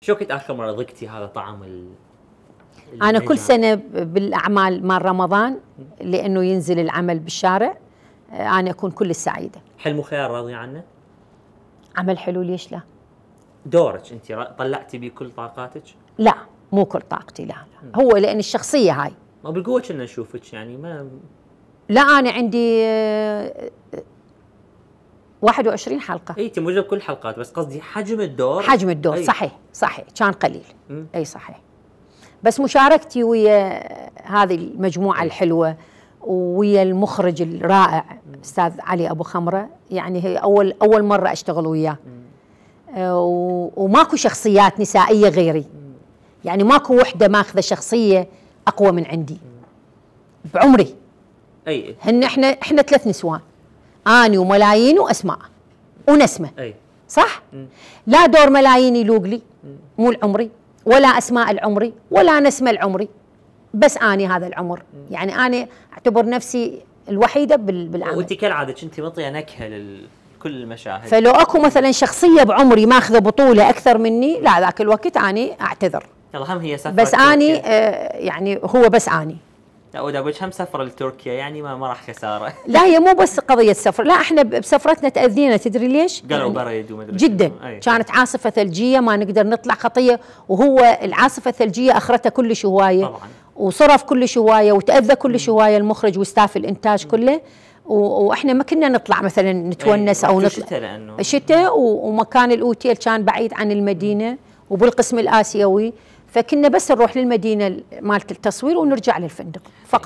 شو كنت اخر مره ذقتي هذا طعم ال... انا كل سنه بالاعمال مال رمضان لانه ينزل العمل بالشارع آه، انا اكون كل السعيده حلم وخيال راضي عنه عمل حلو ليش لا دورك انت طلعتي بيه كل طاقاتك لا مو كل طاقتي لا, لا. هو لان الشخصيه هاي ما بالقوه كنا نشوفك يعني ما لا انا عندي آه، 21 حلقه اي انت كل بكل الحلقات بس قصدي حجم الدور حجم الدور صحيح صحيح كان قليل اي صحيح بس مشاركتي ويا هذه المجموعه الحلوه ويا المخرج الرائع استاذ علي ابو خمره يعني هي اول اول مره اشتغل وياه آه، وماكو شخصيات نسائيه غيري يعني ماكو وحده ماخذه شخصيه اقوى من عندي بعمري اي هن احنا احنا ثلاث نسوان اني وملايين واسماء ونسمه أي. صح م. لا دور ملايين يلوق لي مو العمري ولا اسماء العمري ولا نسمه العمري بس اني هذا العمر م. يعني انا اعتبر نفسي الوحيده بالعمل وانت كالعاده كنت مطيه نكهه لل المشاهد فلو اكو مثلا شخصيه بعمري ماخذه بطوله اكثر مني لا ذاك الوقت اني اعتذر يلا هم هي بس اني آه يعني هو بس اني لا ودابتشم سفر لتركيا يعني ما, ما راح خساره لا هي مو بس قضيه سفر لا احنا بسفرتنا تاذينا تدري ليش؟ قالوا يعني وما ومدري جدا كانت عاصفه ثلجيه ما نقدر نطلع خطيه وهو العاصفه الثلجيه اخرتها كلش هوايه طبعا وصرف كلش هوايه وتاذى كلش هوايه المخرج وستاف الانتاج كله واحنا ما كنا نطلع مثلا نتونس او نطلع شتاء لانه شتاء ومكان الاوتيل كان بعيد عن المدينه وبالقسم الاسيوي فكنا بس نروح للمدينه مالت التصوير ونرجع للفندق فقط